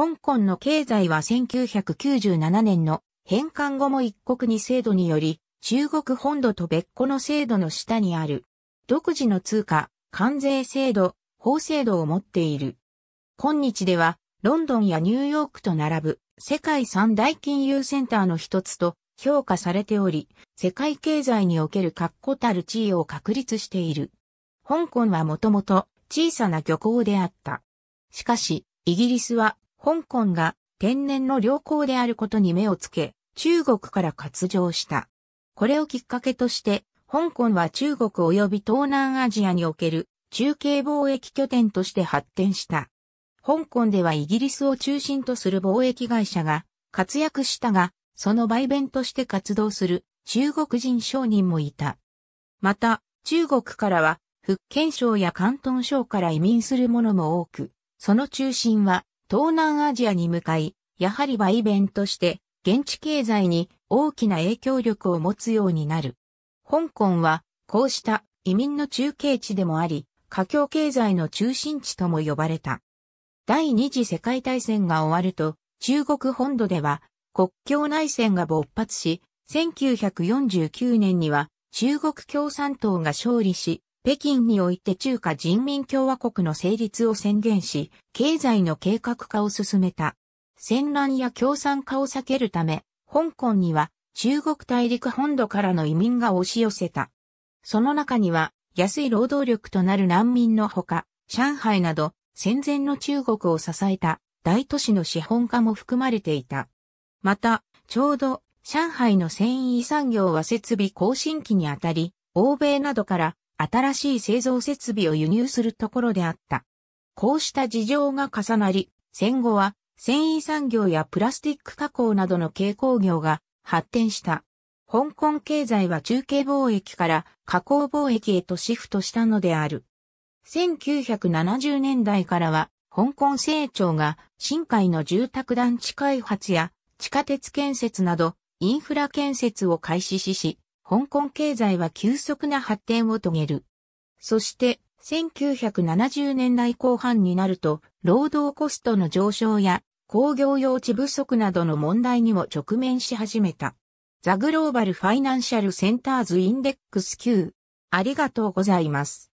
香港の経済は1997年の返還後も一国二制度により、中国本土と別個の制度の下にある、独自の通貨、関税制度、法制度を持っている。今日では、ロンドンやニューヨークと並ぶ世界三大金融センターの一つと評価されており、世界経済における確固たる地位を確立している。香港はもともと小さな漁港であった。しかし、イギリスは香港が天然の良好であることに目をつけ、中国から割譲した。これをきっかけとして、香港は中国及び東南アジアにおける中継貿易拠点として発展した。香港ではイギリスを中心とする貿易会社が活躍したが、その売弁として活動する中国人商人もいた。また、中国からは福建省や広東省から移民する者も多く、その中心は東南アジアに向かい、やはり売弁として現地経済に大きな影響力を持つようになる。香港はこうした移民の中継地でもあり、華僑経済の中心地とも呼ばれた。第二次世界大戦が終わると、中国本土では国境内戦が勃発し、1949年には中国共産党が勝利し、北京において中華人民共和国の成立を宣言し、経済の計画化を進めた。戦乱や共産化を避けるため、香港には中国大陸本土からの移民が押し寄せた。その中には、安い労働力となる難民のほか、上海など戦前の中国を支えた大都市の資本家も含まれていた。また、ちょうど上海の繊維産業は設備更新期にあたり、欧米などから新しい製造設備を輸入するところであった。こうした事情が重なり、戦後は繊維産業やプラスティック加工などの軽工業が発展した。香港経済は中継貿易から加工貿易へとシフトしたのである。1970年代からは、香港成長が深海の住宅団地開発や地下鉄建設などインフラ建設を開始しし、香港経済は急速な発展を遂げる。そして、1970年代後半になると、労働コストの上昇や工業用地不足などの問題にも直面し始めた。ザグローバルファイナンシャルセンターズインデックス Q。ありがとうございます。